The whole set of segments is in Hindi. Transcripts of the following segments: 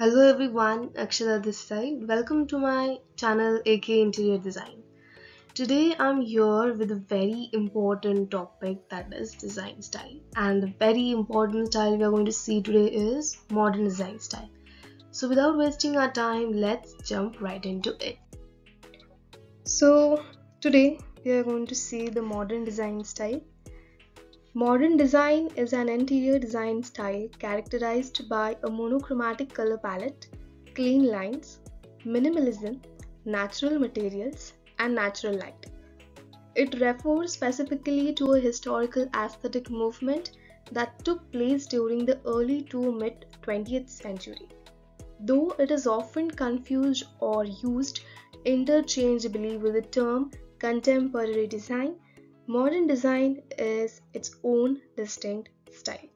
Hello everyone, Akshara this side. Welcome to my channel AK Interior Design. Today I'm here with a very important topic that is design style. And the very important style we are going to see today is modern design style. So without wasting our time, let's jump right into it. So today we are going to see the modern design style Modern design is an interior design style characterized by a monochromatic color palette, clean lines, minimalism, natural materials, and natural light. It refers specifically to a historical aesthetic movement that took place during the early to mid 20th century. Though it is often confused or used interchangeably with the term contemporary design, Modern design is its own distinct style.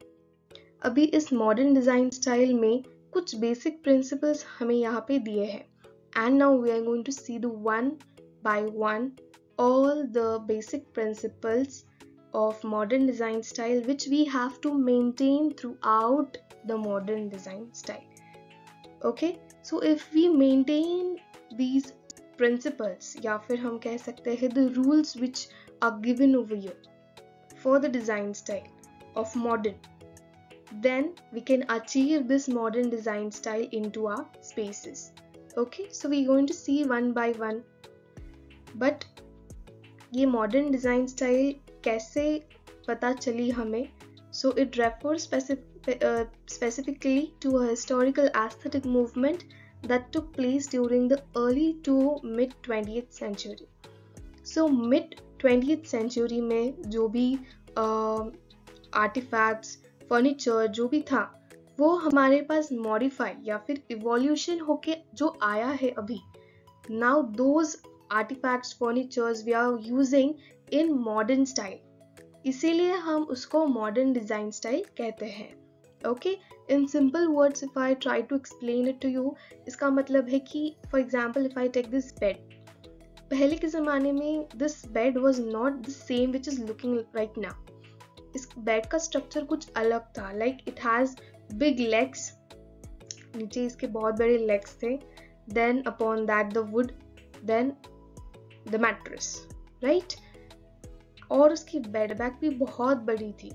अभी इस मॉडर्न डिज़ाइन स्टाइल में कुछ बेसिक प्रिंसिपल्स हमें यहाँ पे दिए हैं and now we are going to see the one by one all the basic principles of modern design style which we have to maintain throughout the modern design style okay so if we maintain these principles या फिर हम कह सकते हैं the rules which are given over here for the design style of modern then we can achieve this modern design style into our spaces okay so we're going to see one by one but the modern design style कैसे पता चली हमें so it refers specific, uh, specifically to a historical aesthetic movement that took place during the early to mid 20th century so mid twenty century में जो भी आर्टिफैक्ट्स फर्नीचर जो भी था वो हमारे पास मॉडिफाई या फिर इवोल्यूशन होके जो आया है अभी now those artifacts furnitures we are using in modern style इसीलिए हम उसको मॉडर्न डिज़ाइन स्टाइल कहते हैं okay in simple words if I try to explain it to you इसका मतलब है कि for example if I take this bed पहले के ज़माने में this bed was not the same which is looking right ना इस बेड का स्ट्रक्चर कुछ अलग था like it has big legs नीचे इसके बहुत बड़े लेग्स थे then upon that the wood then the mattress right और उसकी बेड बैक भी बहुत बड़ी थी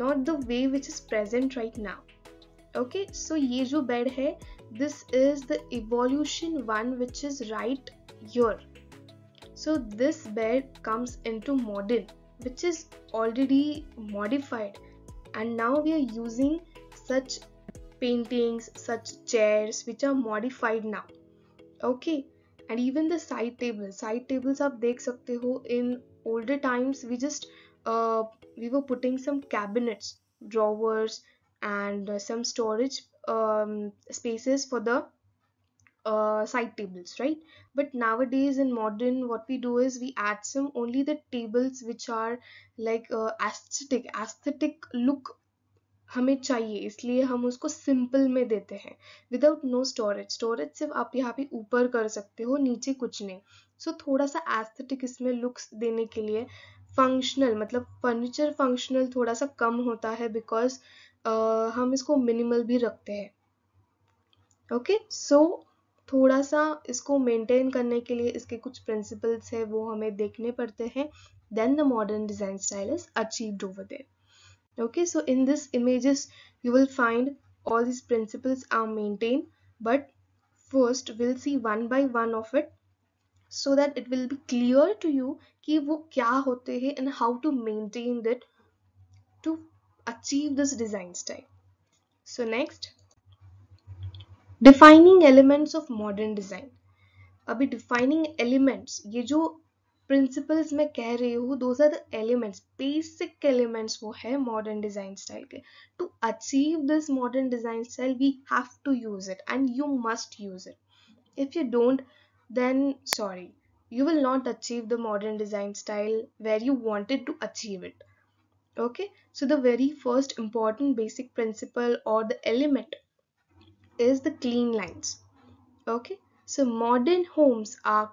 not the way which is present right now okay so ये जो बेड है this is the evolution one which is right your So this bed comes into modern, which is already modified and now we are using such paintings, such chairs which are modified now. Okay and even the side tables. Side tables आप देख सकते हो in older times we just uh, we were putting some cabinets, drawers and uh, some storage um, spaces for the uh, side tables right but nowadays in modern what we do is we add some only the tables which are like uh, aesthetic aesthetic look हमें चाहिए इसलिए हम उसको सिंपल में देते हैं विदाउट नो स्टोरेज स्टोरेज सिर्फ आप यहाँ पे ऊपर कर सकते हो नीचे कुछ नहीं सो so, थोड़ा सा एस्थेटिक इसमें लुक्स देने के लिए फंक्शनल मतलब फर्नीचर फंक्शनल थोड़ा सा कम होता है बिकॉज uh, हम इसको मिनिमल भी रखते हैं ओके सो थोड़ा सा इसको मेंटेन करने के लिए इसके कुछ प्रिंसिपल्स है वो हमें देखने पड़ते हैं then the modern design style is achieve over there okay so in this images you will find all this principles are maintain but first will see one by one of it so that it will be clear to you कि वो क्या होते हैं and how to maintain that to achieve this design style so next defining elements of modern design अभी डिफाइनिंग एलिमेंट्स ये जो प्रिंसिपल्स मैं कह रही हूँ those are the elements basic elements वो है मॉडर्न डिज़ाइन स्टाइल के to achieve this modern design style we have to use it and you must use it if you don't then sorry you will not achieve the modern design style where you wanted to achieve it okay so the very first important basic principle or the element is the clean lines okay so modern homes are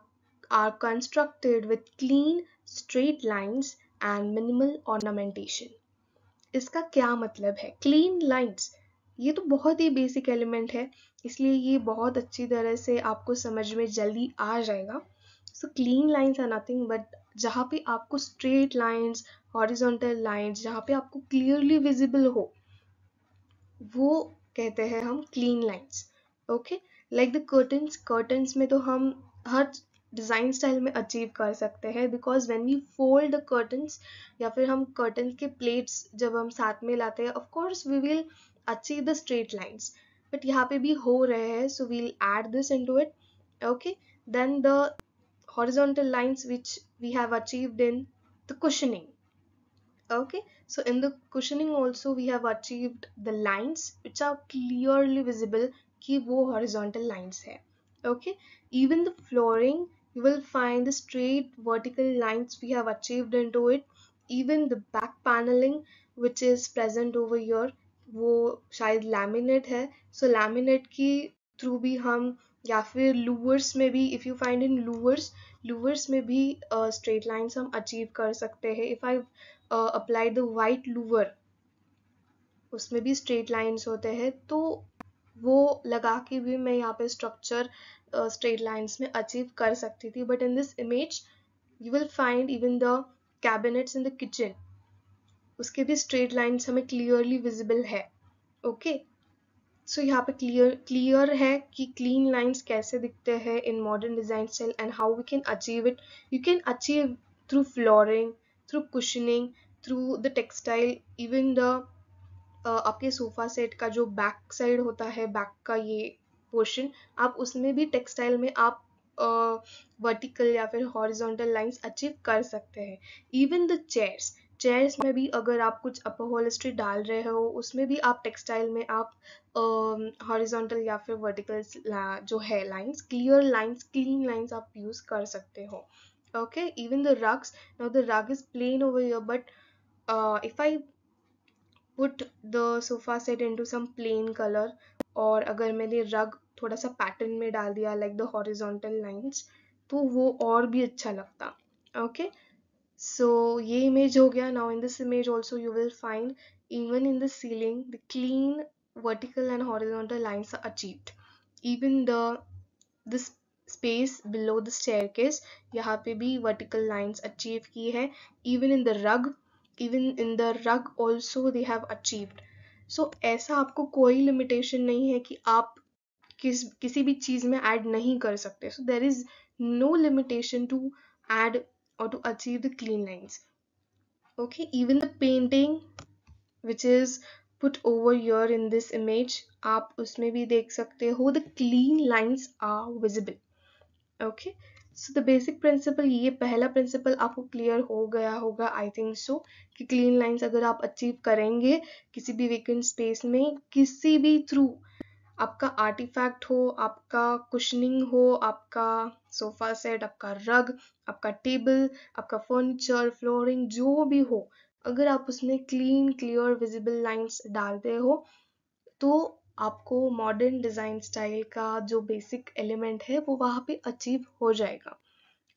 are constructed with clean straight lines and minimal ornamentation इसका क्या मतलब है क्लीन लाइंस ये तो बहुत ही बेसिक एलिमेंट है इसलिए ये बहुत अच्छी तरह से आपको समझ में जल्दी आ जाएगा so clean lines are nothing but जहाँ पे आपको स्ट्रेट लाइंस हॉरिजॉन्टल लाइंस जहाँ पे आपको क्लियरली विजिबल हो वो कहते हैं हम clean lines okay like the curtains curtains में तो हम हर डिज़ाइन स्टाइल में अचीव कर सकते हैं because when we fold the curtains या फिर हम कर्टन्स के प्लेट्स जब हम साथ में लाते हैं of course we will achieve the straight lines but यहाँ पे भी हो रहे हैं so we'll add this into it okay then the lines which we have have in the questioning okay okay So in the cushioning also we have achieved the lines which are clearly visible ki wo horizontal lines hai Okay, even the flooring you will find the straight vertical lines we have achieved into it. Even the back paneling which is present over here wo shayad laminate hai So laminate ki through bhi hum या फिर लूवर्स में भी if you find in louvers louvers में भी स्ट्रेट uh, लाइंस हम अचीव कर सकते हैं if I apply the white louver उसमें भी स्ट्रेट लाइंस होते हैं तो वो लगा के भी मैं यहाँ पे स्ट्रक्चर स्ट्रेट लाइंस में अचीव कर सकती थी but in this image you will find even the cabinets in the kitchen उसके भी स्ट्रेट लाइंस हमें क्लियरली विजिबल है ओके सो यहाँ पे क्लियर क्लियर है कि क्लीन लाइंस कैसे दिखते हैं in modern design style and how we can achieve it you can achieve through flooring through cushioning through the textile even the uh, आपके सोफा सेट का जो बैक साइड होता है बैक का ये पोर्शन आप उसमें भी टेक्सटाइल में आप वर्टिकल uh, या फिर हॉरिजॉन्टल लाइंस अचीव कर सकते हैं इवन द चेयर्स चेयर्स में भी अगर आप कुछ अपहोलिस्ट्री डाल रहे हो उसमें भी आप टेक्सटाइल में आप हॉरिजॉन्टल um, या फिर वर्टिकल जो है lines clear lines clean lines आप यूज़ कर सकते हो okay even the rugs now the rug is plain over here but uh, if I put the sofa set into some plain color or agar maine rug thoda sa pattern mein dal diya like the horizontal lines to wo aur bhi acha lagta okay? so, ye image ho gaya now in this image also you will find even in the ceiling the clean vertical and horizontal lines are achieved even the this space below the staircase यहाँ पे भी vertical lines achieve की है even in the rug even in the rug also they have achieved so so, ऐसा आपको कोई limitation नहीं है कि आप किस किसी भी चीज में ऐड नहीं कर सकते so there is no limitation to add or to achieve the clean lines okay even the painting which is put over here in this image aap usme bhi dekh sakte ho the clean lines are visible okay so the basic principle ये पहला प्रिंसिपल आपको क्लियर हो गया होगा आई थिंक सो कि क्लीन लाइंस अगर आप अचीव करेंगे किसी भी वेकेंट स्पेस में किसी भी थ्रू आपका आर्टिफैक्ट हो आपका कुशनिंग हो आपका सोफा सेट आपका रग आपका टेबल आपका फर्नीचर फ्लोरिंग जो भी हो अगर आप उसमें क्लीन क्लियर विजिबल लाइंस डालते हो तो आपको मॉडर्न डिज़ाइन स्टाइल का जो बेसिक एलिमेंट है वो वहाँ पे अचीव हो जाएगा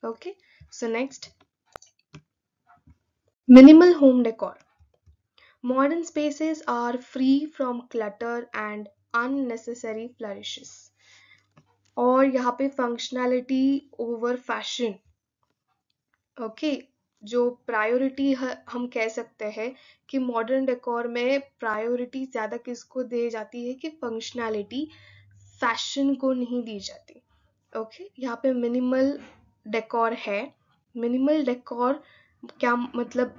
okay so next minimal home decor modern spaces are free from clutter and unnecessary flourishes और यहाँ पे फंक्शनैलिटी ओवर फैशन ओके जो प्रायोरिटी हम कह सकते हैं कि मॉडर्न डेकोर में प्रायोरिटी ज़्यादा किसको दे जाती है कि फंक्शनैलिटी फैशन को नहीं दी जाती ओके okay? यहाँ पे मिनिमल डेकोर है मिनिमल डेकोर क्या मतलब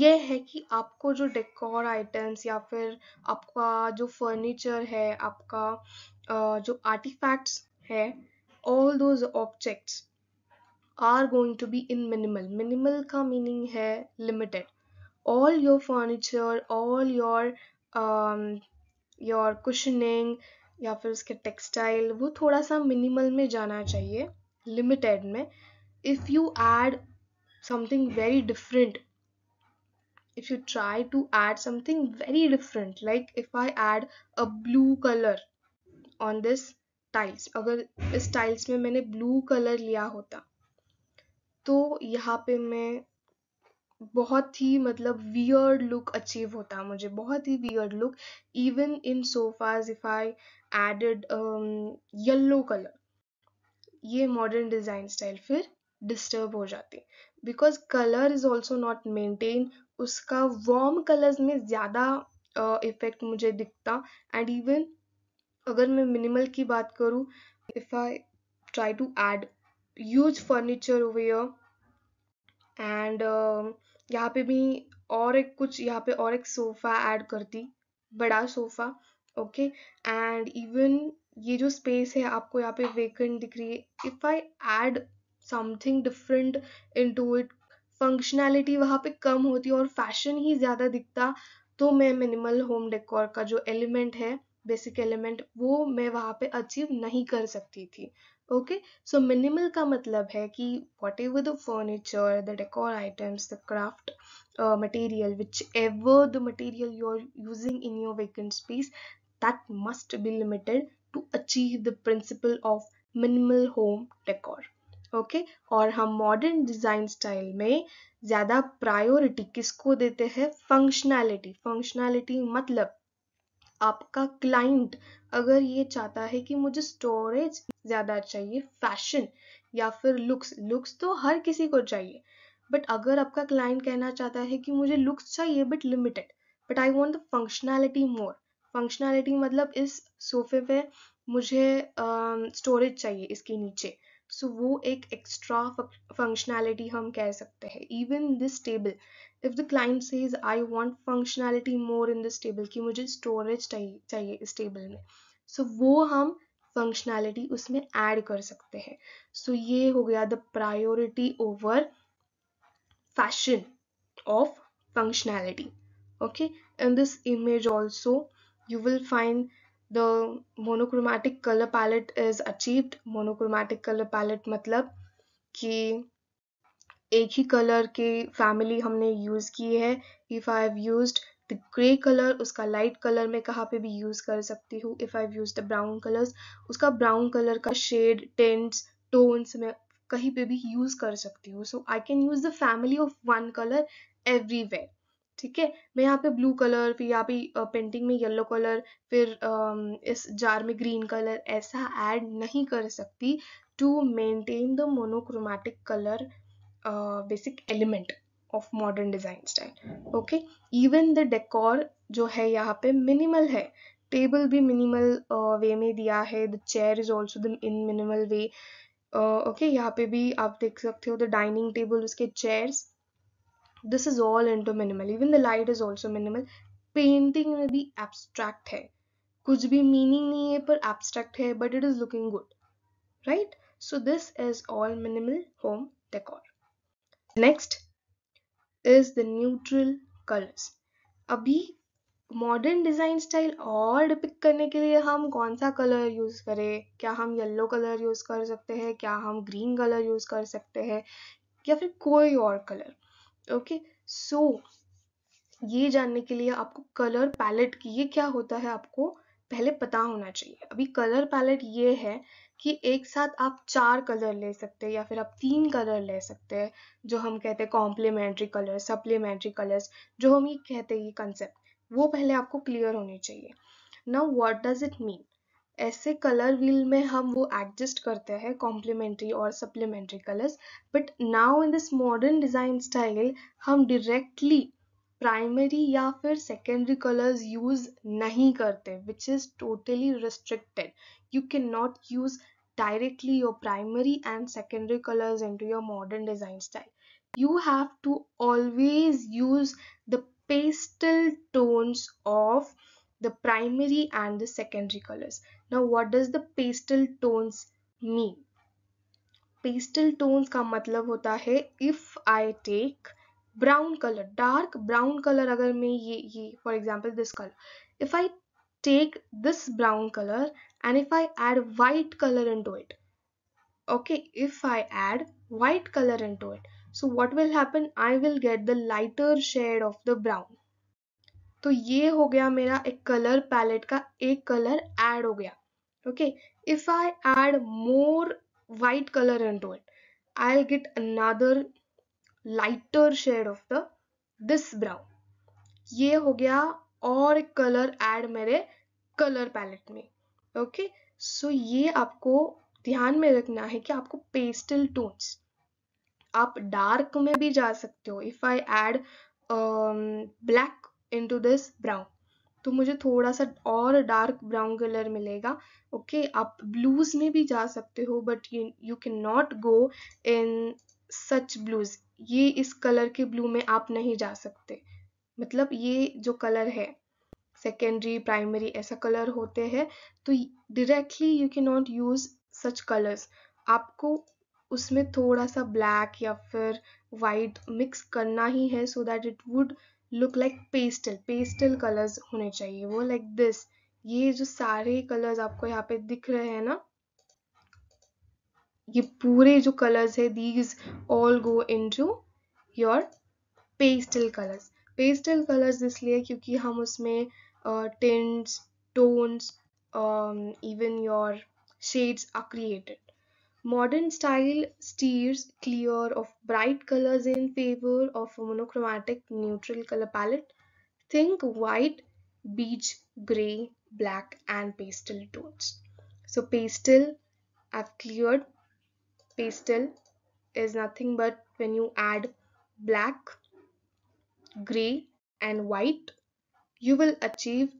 ये है कि आपको जो डेकोर आइटम्स या फिर आपका जो फर्नीचर है आपका जो आर्टिफैक्ट्स है all those objects are going to be in minimal minimal का मीनिंग है limited all your furniture all your your cushioning या फिर उसके टेक्सटाइल वो थोड़ा सा मिनिमल में जाना चाहिए लिमिटेड में if you add something very different if you try to add something very different like if I add a blue colour on this tiles अगर इस टाइल्स में मैंने ब्लू कलर लिया होता तो यहाँ पे मैं बहुत ही मतलब वियर्ड लुक अचीव होता मुझे बहुत ही weird look even in sofas if I added yellow colour ये मॉडर्न डिज़ाइन स्टाइल फिर डिस्टर्ब हो जाती because colour is also not maintain उसका वार्म कलर्स में ज़्यादा इफेक्ट uh, मुझे दिखता एंड इवन अगर मैं मिनिमल की बात करूँ if I try to add use furniture over here and uh, um, यहाँ पे भी और एक कुछ यहाँ पे और एक सोफ़ा ऐड करती बड़ा सोफ़ा ओके एंड इवन ये जो स्पेस है आपको यहाँ पे वेकेंट दिख रही है if I add something different into it functionality वहाँ पे कम होती और फैशन ही ज़्यादा दिखता तो मैं मिनिमल होम डेकोर का जो एलिमेंट है बेसिक एलिमेंट वो मैं वहाँ पे अचीव नहीं कर सकती थी ओके सो मिनिमल का मतलब है कि whatever the furniture the decor items the craft material whichever the material you are using in your vacant space that must be limited to achieve the principle of minimal home decor okay और हम मॉडर्न डिजाइन स्टाइल में ज्यादा प्रायोरिटी किसको देते हैं फंक्शनैलिटी फंक्शनैलिटी मतलब आपका क्लाइंट अगर ये चाहता है कि मुझे स्टोरेज ज़्यादा चाहिए फैशन या फिर लुक्स लुक्स तो हर किसी को चाहिए बट अगर आपका क्लाइंट कहना चाहता है कि मुझे लुक्स चाहिए but limited but I want the functionality more functionality मतलब इस सोफे पे मुझे स्टोरेज uh, चाहिए इसके नीचे सो so, वो एक एक्स्ट्रा फंक्शनैलिटी हम कह सकते हैं even this table if the client says I want functionality more in this table कि मुझे स्टोरेज चाहिए चाहिए इस टेबल में सो so, वो हम फंक्शनैलिटी उसमें ऐड कर सकते हैं सो so, ये हो गया the priority over fashion of functionality okay in this image also you will find the monochromatic colour palette is achieved monochromatic colour palette मतलब कि एक ही कलर के फैमिली हमने यूज़ की है if I have used the grey colour उसका लाइट कलर में कहाँ पे भी यूज़ कर सकती हूँ if I use the brown colours उसका ब्राउन कलर का शेड टेंट्स टोन्स में कहीं पे भी यूज़ कर सकती हूँ so I can use the family of one colour everywhere ठीक है मैं यहाँ पे ब्लू कलर फिर यहाँ पे पेंटिंग में येलो कलर फिर इस जार में ग्रीन कलर ऐसा ऐड नहीं कर सकती to maintain the monochromatic colour basic element of modern design style okay even the decor जो है यहाँ पे मिनिमल है टेबल भी मिनिमल वे uh, में दिया है the chair is also the in minimal way okay यहाँ पे भी आप देख सकते हो द डाइनिंग टेबल उसके chairs this is all into minimal even the light is also minimal painting में भी एब्स्ट्रैक्ट है कुछ भी मीनिंग नहीं है पर एब्स्ट्रैक्ट है but it is looking good right so this is all minimal home decor next is the neutral colours अभी मॉडर्न डिज़ाइन स्टाइल और डिपिक करने के लिए हम कौन सा कलर यूज़ करें क्या हम येलो कलर यूज़ कर सकते हैं क्या हम ग्रीन कलर यूज़ कर सकते हैं या फिर कोई और कलर ओके सो ये जानने के लिए आपको कलर पैलेट की ये क्या होता है आपको पहले पता होना चाहिए अभी कलर पैलेट ये है कि एक साथ आप चार कलर ले सकते हैं या फिर आप तीन कलर ले सकते हैं जो हम कहते हैं कॉम्प्लीमेंट्री कलर सप्लीमेंट्री कलर्स जो हम ये कहते हैं ये कंसेप्ट वो पहले आपको क्लियर होनी चाहिए now what does it mean ऐसे कलर व्हील में हम वो एडजस्ट करते हैं कॉम्प्लीमेंट्री और supplementary colours but now in this modern design style हम डायरेक्टली प्राइमरी या फिर सेकेंडरी कलर्स यूज नहीं करते which is totally restricted you can not use directly your primary and secondary colours into your modern design style you have to always use the pastel tones of the primary and the secondary colours now what does the pastel tones mean pastel tones का मतलब होता है if I take brown colour dark brown colour अगर मैं ये ये for example this colour if I take this brown colour and if I add white colour into it okay if I add white colour into it so what will happen I will get the lighter shade of the brown तो ये हो गया मेरा एक कलर पैलेट का एक कलर एड हो गया okay if I add more white colour into it I get another lighter shade of the this brown ये हो गया और कलर एड मेरे कलर पैलेट में ओके सो ये आपको ध्यान में रखना है कि आपको पेस्टल टोन्स आप डार्क में भी जा सकते हो if I add black into this brown तो मुझे थोड़ा सा और डार्क ब्राउन कलर मिलेगा ओके okay? आप ब्लूज में भी जा सकते हो but you can not go in such blues ये इस कलर के ब्लू में आप नहीं जा सकते मतलब ये जो कलर है सेकेंडरी प्राइमरी ऐसा कलर होते हैं तो directly you can not use such colours आपको उसमें थोड़ा सा ब्लैक या फिर वाइट मिक्स करना ही है so that it would look like pastel pastel colours होने चाहिए वो लाइक like दिस ये जो सारे कलर्स आपको यहाँ पे दिख रहे हैं ना ये पूरे जो कलर्स है these all go into your pastel colours pastel colours इसलिए क्योंकि हम उसमें tints tones even your shades are created modern style steers clear of bright colours in favour of monochromatic neutral colour palette think white beige grey black and pastel tones so pastel I clear pastel is nothing but when you add black, gray and white, you will achieve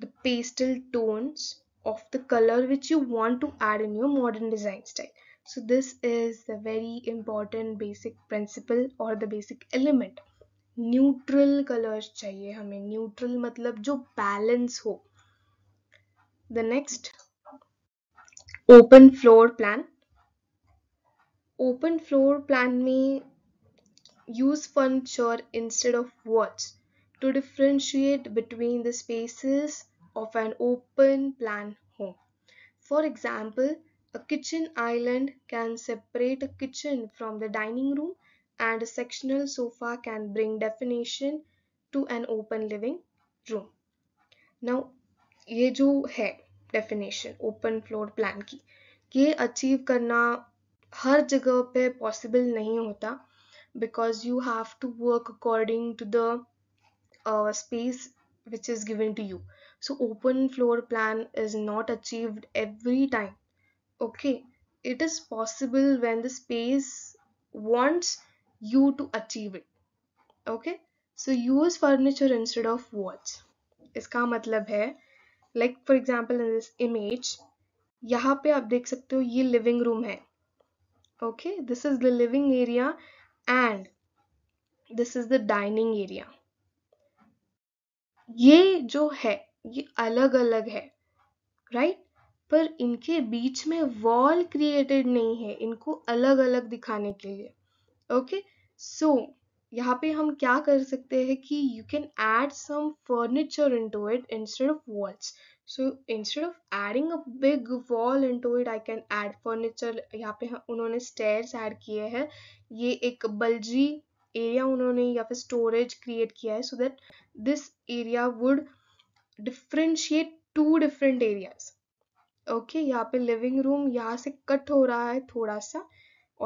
the pastel tones of the color which you want to add in your modern design style. So this is the very important basic principle or the basic element. Neutral colors चाहिए हमें neutral मतलब जो balance हो The next open floor plan. Open floor plan में use furniture instead of walls to differentiate between the spaces of an open plan home for example a kitchen island can separate a kitchen from the dining room and sectional sofa can bring definition to an open living room now ये जो है डेफिनेशन ओपन फ्लोर प्लान की ये अचीव करना हर जगह पे पॉसिबल नहीं होता because you have to work according to the space which is given to you so open floor plan is not achieve every time okay it is possible when the space wants you to achieve it okay so use furniture instead of walls इसका मतलब है like for example in this image यहाँ पे आप देख सकते हो ये लिविंग रूम है okay this is the living area and this is the dining area ये जो है ये अलग अलग है राइट right? पर इनके बीच में वॉल क्रिएटेड नहीं है इनको अलग अलग दिखाने के लिए ओके सो so, यहाँ पे हम क्या कर सकते हैं कि you can add some furniture into it instead of walls so instead of adding a big wall into it I can add furniture यहाँ पे हाँ, उन्होंने स्टेयर्स एड किए हैं ये एक बल्जी एरिया उन्होंने या फिर स्टोरेज क्रिएट किया है so that this area would differentiate to different areas okay यहाँ पे लिविंग रूम यहाँ से कट हो रहा है थोड़ा सा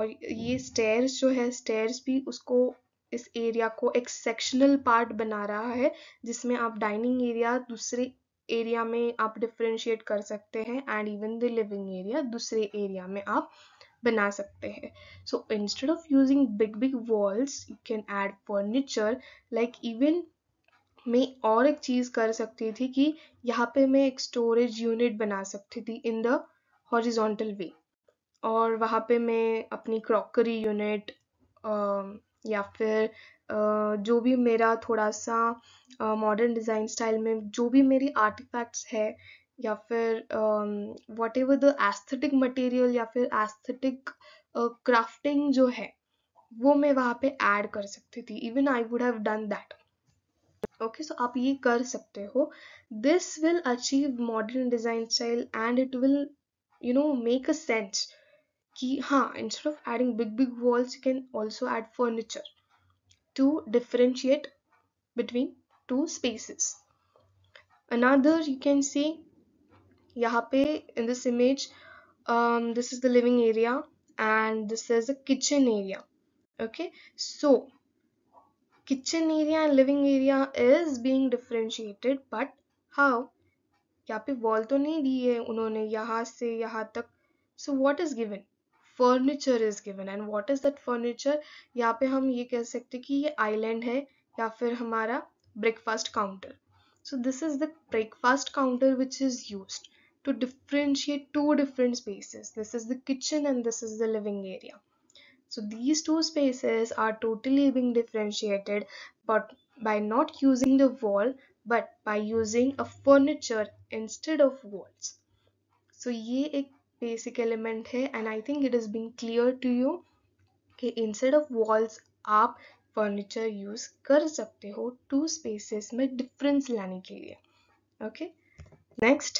और ये स्टेयर्स जो है स्टेयर भी उसको इस एरिया को एक सेक्शनल पार्ट बना रहा है जिसमें आप डाइनिंग एरिया दूसरे एरिया में आप डिफ्रेंशिएट कर सकते हैं and even the living area दूसरे एरिया में आप बना सकते हैं so instead of using big big walls you can add furniture like even मैं और एक चीज़ कर सकती थी कि यहाँ पे मैं एक स्टोरेज यूनिट बना सकती थी इन द हॉरिजोंटल वे और वहाँ पे मैं अपनी क्रॉकरी यूनिट या फिर जो भी मेरा थोड़ा सा मॉडर्न डिज़ाइन स्टाइल में जो भी मेरी आर्टिफैक्ट्स है या फिर whatever the aesthetic material या फिर एस्थेटिक क्राफ्टिंग जो है वो मैं वहाँ पे ऐड कर सकती थी even I would have done that okay so आप ये कर सकते हो this will achieve modern design style and it will you know make a sense कि हाँ instead of adding big big walls you can also add furniture to differentiate between two spaces another you can see Yahape in this image um, this is the living area and this is a kitchen area okay so kitchen area and living area is being differentiated but how यहाँ wall वॉल तो नहीं दी है उन्होंने यहाँ से यहाँ तक so furniture is given and what is that furniture यहाँ पे हम ये कह सकते हैं कि ये आइलैंड है या फिर हमारा breakfast counter so this is the breakfast counter which is used to differentiate two different spaces this is the kitchen and this is the living area so these two spaces are totally being differentiated but by not using the wall but by using a furniture instead of walls so ye ek basic element है and I think it has been clear to you कि instead of walls आप फर्नीचर यूज कर सकते हो टू स्पेसेस में डिफरेंस लाने के लिए okay next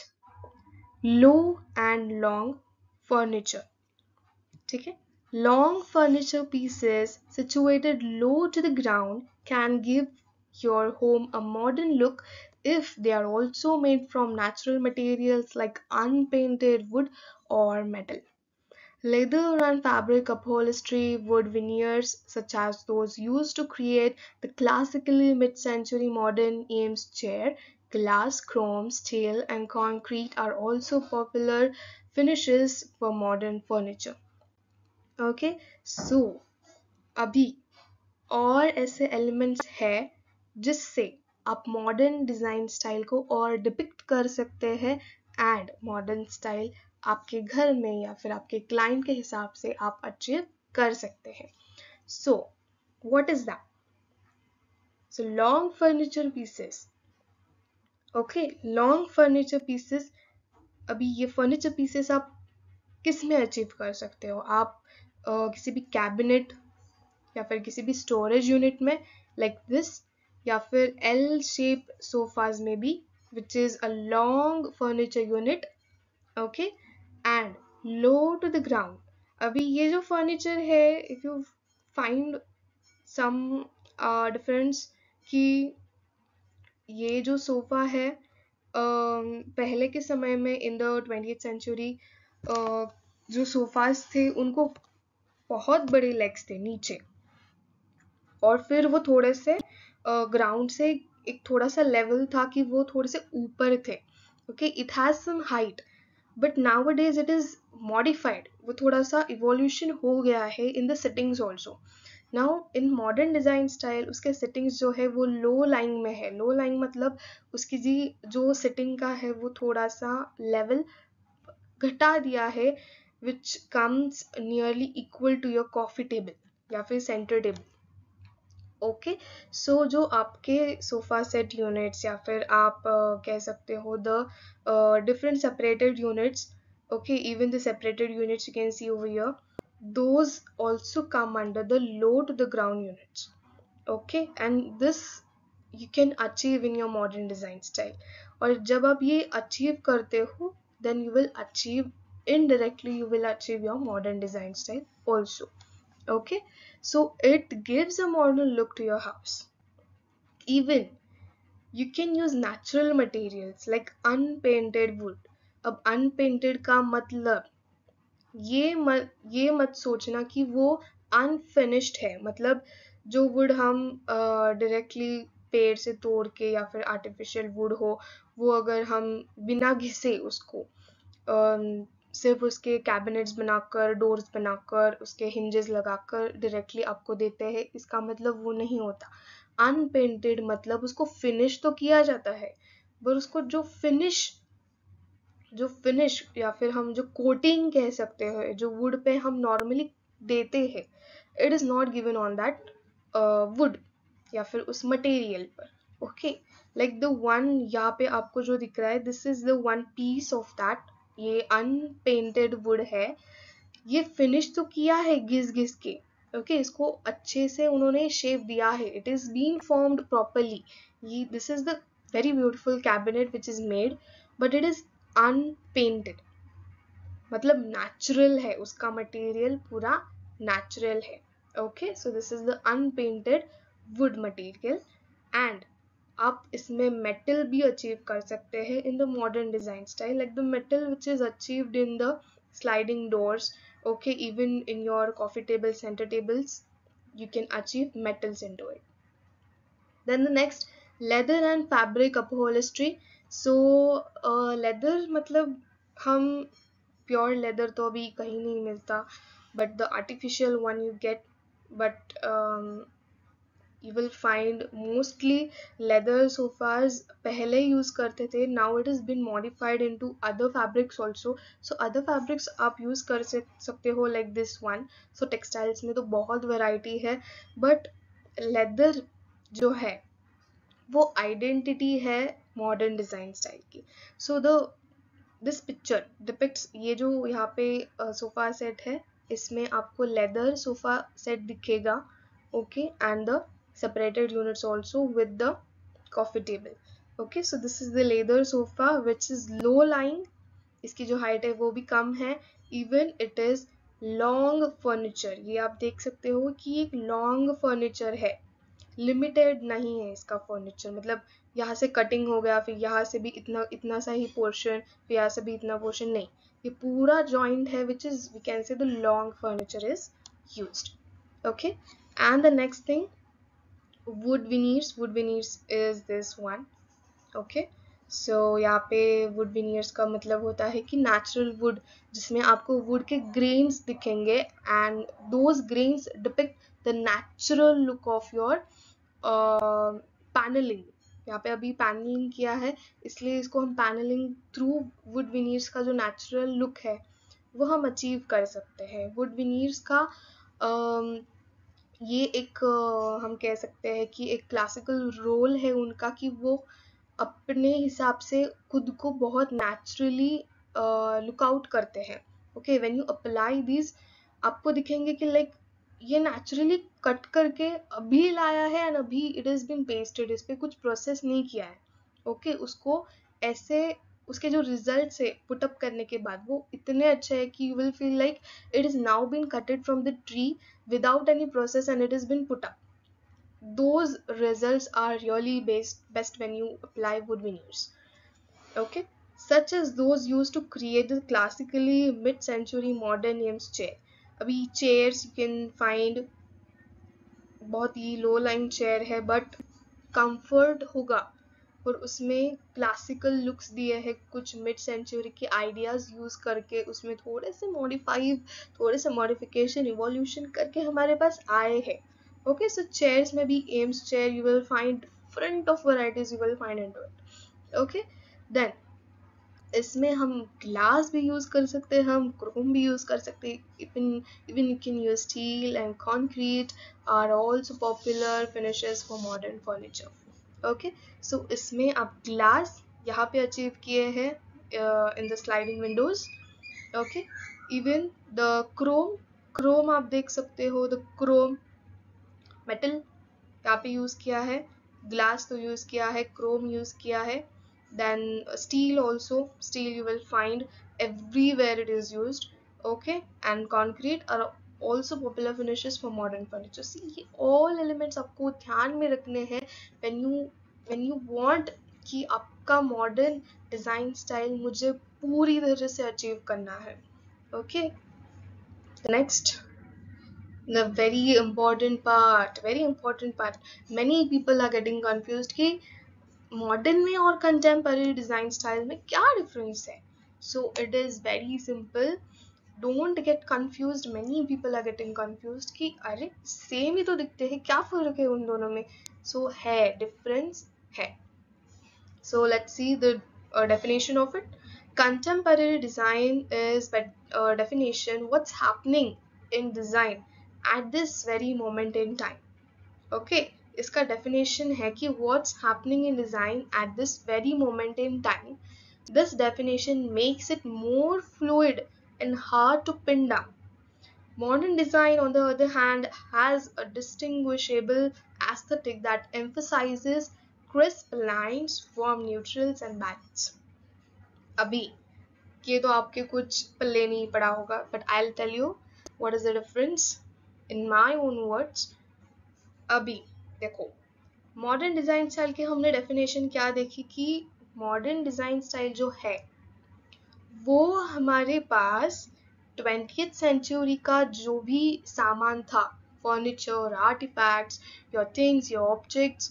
low and long furniture ठीक है long furniture pieces situated low to the ground can give your home a modern look if they are also made from natural materials like unpainted wood or metal. Leather and fabric upholstery, wood veneers such as those used to create the classically mid-century modern Ames chair, glass, chrome, steel and concrete are also popular finishes for modern furniture. Okay, so अभी और ऐसे एलिमेंट्स है जिससे आप मॉडर्न डिज़ाइन स्टाइल को और डिपिक्ट कर सकते हैं एंड मॉडर्न स्टाइल आपके घर में या फिर आपके क्लाइंट के हिसाब से आप अचीव कर सकते हैं so what is that so long furniture pieces okay long furniture pieces अभी ये फर्नीचर पीसेस आप किस में अचीव कर सकते हो आप uh, किसी भी कैबिनेट या फिर किसी भी स्टोरेज यूनिट में लाइक दिस या फिर एल शेप सोफाज में भी which is a long furniture unit okay and low to the ground अभी ये जो फर्नीचर है if you find some difference कि ये जो सोफ़ा है uh, पहले के समय में इन द ट्वेंटी सेंचुरी जो सोफ़ाज थे उनको बहुत बड़े लेग्स थे नीचे और फिर वो थोड़े से ग्राउंड से एक थोड़ा सा लेवल था कि वो थोड़े से ऊपर थे okay it has some height but nowadays it is modified वो थोड़ा सा इवोल्यूशन हो गया है in the sittings also now in modern design style उसके सिटिंग्स जो है वो लो लाइंग में है लो लाइन मतलब उसकी जी जो सिटिंग का है वो थोड़ा सा लेवल घटा दिया है which comes nearly equal to your coffee table या फिर सेंटर टेबल ओके सो जो आपके सोफा सेट यूनिट्स या फिर आप uh, कह सकते हो the different separated units okay even the separated units you can see over your those also come under the low to the ground units okay and this you can achieve in your modern design style और जब आप ये अचीव करते हो then you will achieve indirectly you will achieve your modern design style also okay so it gives a modern look to your house even you can use natural materials like unpainted wood अब अनपेंटेड का मतलब ये मत ये मत सोचना कि वो अनफिनिश्ड है मतलब जो वुड हम डायरेक्टली uh, पेड़ से तोड़ के या फिर आर्टिफिशियल वुड हो वो अगर हम बिना घिसे उसको uh, सिर्फ उसके कैबिनेट्स बनाकर डोर्स बनाकर उसके हिंजेस लगाकर डायरेक्टली आपको देते हैं इसका मतलब वो नहीं होता अनपेंटेड मतलब उसको फिनिश तो किया जाता है पर उसको जो फिनिश जो फिनिश या फिर हम जो कोटिंग कह सकते हैं जो वुड पे हम नॉर्मली देते हैं it is not given on that wood या फिर उस मटेरियल पर ओके लाइक द वन यहाँ पे आपको जो दिख रहा है this is the one piece of that ये अनपेंटेड वुड है ये फिनिश तो किया है घिस घिस के ओके okay, इसको अच्छे से उन्होंने शेप दिया है it is been formed properly ये this is the very beautiful cabinet which is made but it is unpainted मतलब नेचुरल है उसका मटेरियल पूरा नेचुरल है okay so this is the unpainted wood material and आप इसमें मेटल भी अचीव कर सकते हैं in the modern design style like the metal which is achieved in the sliding doors okay even in your coffee table centre tables you can achieve metals in do it then the next leather and fabric upholstery so leather मतलब हम प्योर लेदर तो अभी कहीं नहीं मिलता but the artificial one you get but you will find mostly leather sofas पहले यूज़ करते थे now it is been modified into other fabrics also so other fabrics आप यूज़ कर सकते हो like this one so textiles में तो बहुत वेराइटी है बट लेदर जो है वो आइडेंटिटी है मॉडर्न डिज़ाइन स्टाइल की so the this picture depicts ये जो यहाँ पे सोफ़ा सेट है इसमें आपको लेदर सोफ़ा सेट दिखेगा okay and the separated units also with the coffee table okay so this is the leather sofa which is low lying इसकी जो हाइट है वो भी कम है even it is long furniture ये आप देख सकते हो कि एक लॉन्ग फर्नीचर है लिमिटेड नहीं है इसका फर्नीचर मतलब यहाँ से कटिंग हो गया फिर यहाँ से भी इतना इतना सा ही पोर्शन फिर यहाँ से भी इतना पोर्शन नहीं ये पूरा जॉइंट है which is we can say the long furniture is use okay and the next thing wood veneers wood veneers is this one okay so यहाँ पे वुड विनीर्स का मतलब होता है कि नेचुरल वुड जिसमें आपको वुड के ग्रेन्स दिखेंगे and those grains depict the natural look of your panelling यहाँ पे अभी पैनलिंग किया है इसलिए इसको हम पैनलिंग थ्रू वुड विनीर्स का जो नेचुरल लुक है वो हम अचीव कर सकते हैं वुड विनीर्स का uh, ये एक हम कह सकते हैं कि एक क्लासिकल रोल है उनका कि वो अपने हिसाब से खुद को बहुत नेचुरली लुकआउट करते हैं okay when you apply these आपको दिखेंगे कि लाइक ये नेचुरली कट करके अभी लाया है एंड अभी इट इज़ बिन पेस्टेड इस पर कुछ प्रोसेस नहीं किया है ओके okay, उसको ऐसे उसके जो रिजल्ट है पुटअप करने के बाद वो इतने अच्छे हैं कि you will feel like it is now been cutted from the tree without any process and it is been put up those results are really based best when you apply wood veneers okay such as those used to create the classically mid-century modern names chair अभी chairs you can find बहुत ही low lying chair है but comfort होगा और उसमें क्लासिकल लुक्स दिए हैं कुछ मिड सेंचुरी के आइडियाज़ यूज़ करके उसमें थोड़े से मॉडिफाइव थोड़े से मॉडिफिकेशन रिवॉल्यूशन करके हमारे पास आए हैं ओके सो चेयर्स में भी Eames chair you will find different of varieties you will find and okay then इसमें हम ग्लास भी यूज़ कर सकते हैं हम क्रोम भी यूज़ कर सकते हैं even even you can use steel and concrete are also popular finishes for modern furniture okay so इसमें आप ग्लास यहाँ पे अचीव किए हैं in the sliding windows okay even the chrome chrome आप देख सकते हो द क्रोम मेटल यहाँ पे यूज़ किया है ग्लास तो यूज़ किया है क्रोम यूज़ किया है then steel also steel you will find everywhere it is use okay and concrete और also popular finishes for modern furniture see ये ऑल एलिमेंट्स आपको ध्यान में रखने हैं when you when you want कि आपका मॉडर्न डिज़ाइन स्टाइल मुझे पूरी तरह से अचीव करना है okay next the very important part very important part many people are getting confuse कि मॉडर्न में और कंटेम्पररी डिज़ाइन स्टाइल में क्या डिफरेंस है so it is very simple don't get confuse many people are getting confuse कि अरे सेम ही तो दिखते हैं क्या फर्क है उन दोनों में सो so, है डिफरेंस है so let see the definition of it contemporary design is definition what's happening in design at this very moment in time okay इसका डेफिनेशन है कि what's happening in design at this very moment in time this definition makes it more fluid and hard to pin down. Modern design, on the other hand, has a distinguishable aesthetic that emphasizes crisp lines, warm neutrals, and balance. अभी ये तो आपके कुछ पल्ले नहीं पड़ा होगा but I tell you what is the difference in my own words अभी देखो मॉडर्न डिज़ाइन स्टाइल के हमने डेफिनेशन क्या देखी कि मॉडर्न डिज़ाइन स्टाइल जो है वो हमारे पास ट्वेंटी सेंचुरी का जो भी सामान था furniture artifacts your things your objects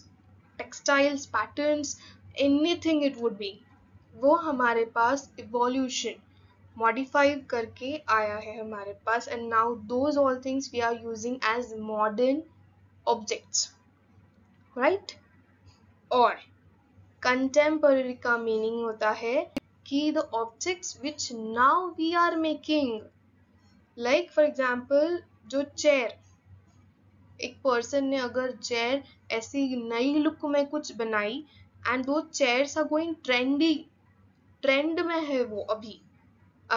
textiles patterns anything it would be वो हमारे पास इवोल्यूशन मॉडिफाई करके आया है हमारे पास and now those all things we are using as modern objects right और कंटेम्पररी का मीनिंग होता है he the objects which now we are making like for example जो चेयर एक पर्सन ने अगर चेयर ऐसी नई लुक में कुछ बनाई एंड दो chair are going trendy trend में है वो अभी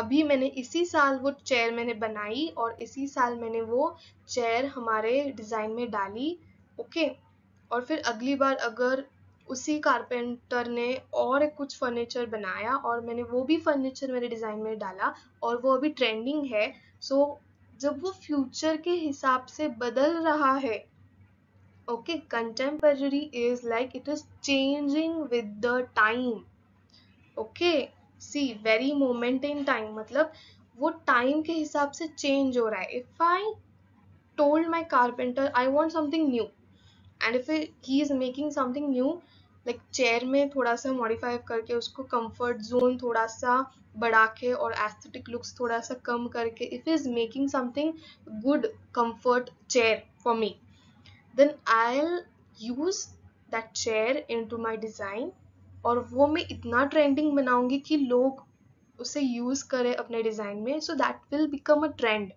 अभी मैंने इसी साल वो चेयर मैंने बनाई और इसी साल मैंने वो चेयर हमारे डिज़ाइन में डाली ओके okay? और फिर अगली बार अगर उसी कारपेंटर ने और कुछ फर्नीचर बनाया और मैंने वो भी फर्नीचर मेरे डिज़ाइन में डाला और वो अभी ट्रेंडिंग है सो so, जब वो फ्यूचर के हिसाब से बदल रहा है okay contemporary is like it is changing with the time okay see very moment in time मतलब वो टाइम के हिसाब से चेंज हो रहा है if I told my carpenter I want something new and if he is making something new like chair में थोड़ा सा मॉडिफाई करके उसको कंफर्ट जोन थोड़ा सा बढ़ा के और एस्थेटिक लुक्स थोड़ा सा कम करके if is making something good comfort chair for me then I'll use that chair into my design और वो मैं इतना ट्रेंडिंग बनाऊंगी कि लोग उसे यूज़ करें अपने डिज़ाइन में so that will become a trend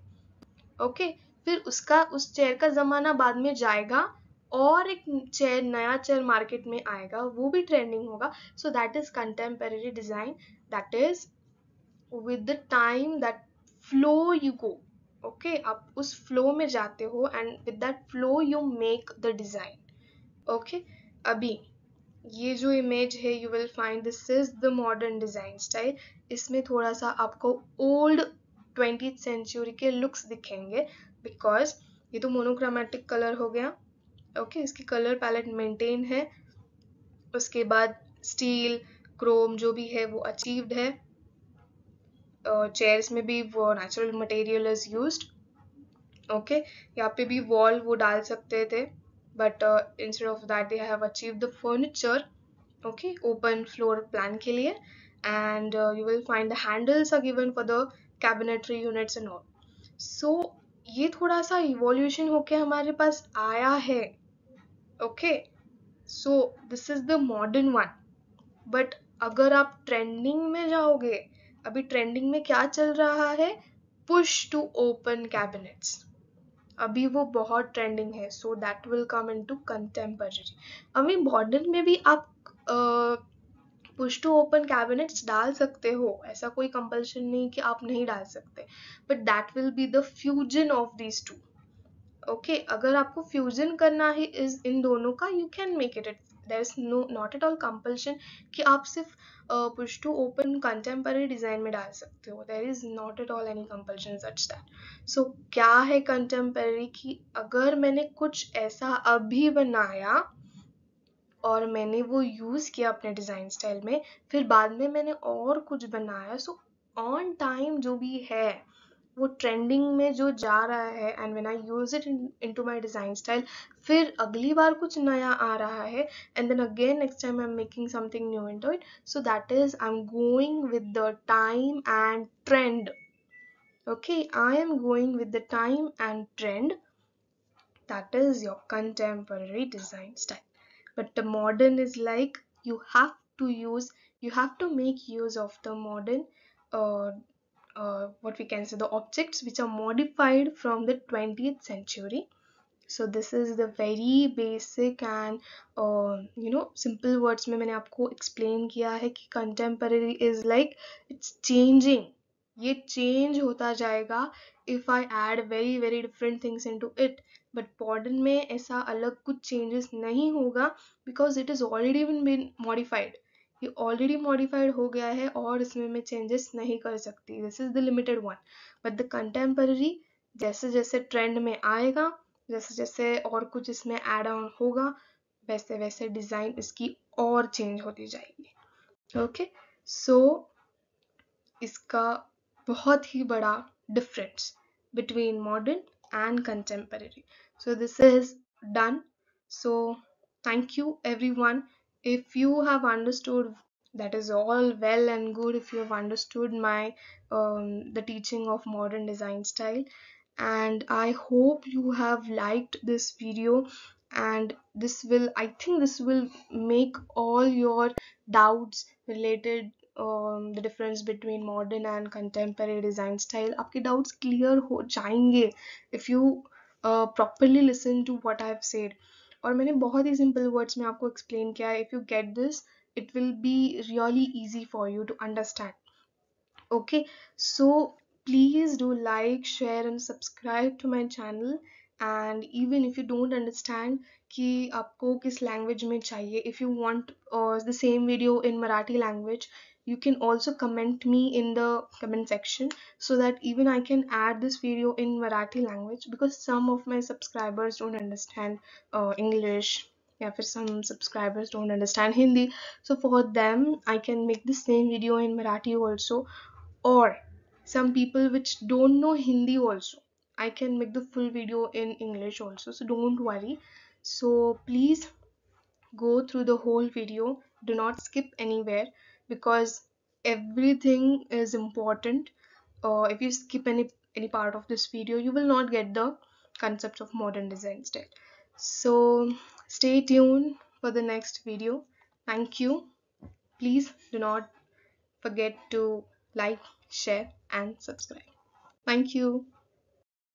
okay फिर उसका उस चेयर का ज़माना बाद में जाएगा और एक चेयर नया चेयर मार्केट में आएगा वो भी ट्रेंडिंग होगा so that is contemporary design that is with the time that flow you go okay आप उस फ्लो में जाते हो and with that flow you make the design okay अभी ये जो इमेज है you will find this is the modern design style इसमें थोड़ा सा आपको ओल्ड ट्वेंटी सेंचुरी के लुक्स दिखेंगे बिकॉज ये तो मोनोक्रामेटिक कलर हो गया ओके इसकी कलर पैलेट मेंटेन है उसके बाद स्टील क्रोम जो भी है वो अचीव्ड है चेयर्स uh, में भी वो natural material is use okay यहाँ पे भी वॉल वो डाल सकते थे but instead of that they have achieve the furniture okay open floor plan के लिए and you will find the handles are given for the cabinetry units and all so ये थोड़ा सा इवोल्यूशन होके हमारे पास आया है okay so this is the modern one but अगर आप ट्रेंडिंग में जाओगे अभी ट्रेंडिंग में क्या चल रहा है पुश टू ओपन कैबिनेट्स अभी वो बहुत ट्रेंडिंग है so that will come into contemporary अभी मॉडर्न में भी आप पुश टू ओपन कैबिनेट्स डाल सकते हो ऐसा कोई कंपल्शन नहीं कि आप नहीं डाल सकते but that will be the fusion of these two okay okay, अगर आपको फ्यूजन करना है इस इन दोनों का you can make it it there is no not at all compulsion कि आप सिर्फ push to open contemporary design में डाल सकते हो there is not at all any compulsion such that so क्या है कंटेम्पररी कि अगर मैंने कुछ ऐसा अभी बनाया और मैंने वो यूज़ किया अपने डिज़ाइन स्टाइल में फिर बाद में मैंने और कुछ बनाया सो ऑन टाइम जो भी है वो ट्रेंडिंग में जो जा रहा है and when I use it into my design style फिर अगली बार कुछ नया आ रहा है and then again next time I am making something new in it so that is I am going with the time and trend okay I am going with the time and trend that is your contemporary design style but the modern is like you have to use you have to make use of the modern uh, what we can say the objects which are modified from the 20th century so this is the very basic and you know simple words में मैंने आपको एक्सप्लेन किया है कि contemporary is like it's changing ये चेंज होता जाएगा if I add very very different things into it but modern में ऐसा अलग कुछ चेंजेस नहीं होगा because it is already been been modified ये ऑलरेडी मॉडिफाइड हो गया है और इसमें मैं चेंजेस नहीं कर सकती this is the limited one but the contemporary जैसे जैसे ट्रेंड में आएगा जैसे जैसे और कुछ इसमें एड ऑन होगा वैसे वैसे डिज़ाइन इसकी और चेंज होती जाएगी ओके सो so, इसका बहुत ही बड़ा difference between modern and and so this is done so thank you everyone if you have understood that is all well and good if you have understood my um, the teaching of modern design style and i hope you have liked this video and this will i think this will make all your doubts related um, the difference between modern and contemporary design style आपके doubts clear हो जाएंगे if you uh, properly listen to what I've said और मैंने बहुत ही सिंपल वर्ड्स में आपको एक्सप्लेन किया है if you get this it will be really easy for you to understand okay so please do like share and subscribe to my channel and even if you don't understand कि आपको किस लैंग्वेज में चाहिए if you want the same video in Marathi language you can also comment me in the comment section so that even I can add this video in Marathi language because some of my subscribers don't understand uh, English yeah for some subscribers don't understand Hindi so for them I can make the same video in Marathi also or some people which don't know Hindi also I can make the full video in English also so don't worry so please go through the whole video do not skip anywhere because everything is important uh, if you skip any any part of this video you will not get the concept of modern design style so stay tuned for the next video thank you please do not forget to like share and subscribe thank you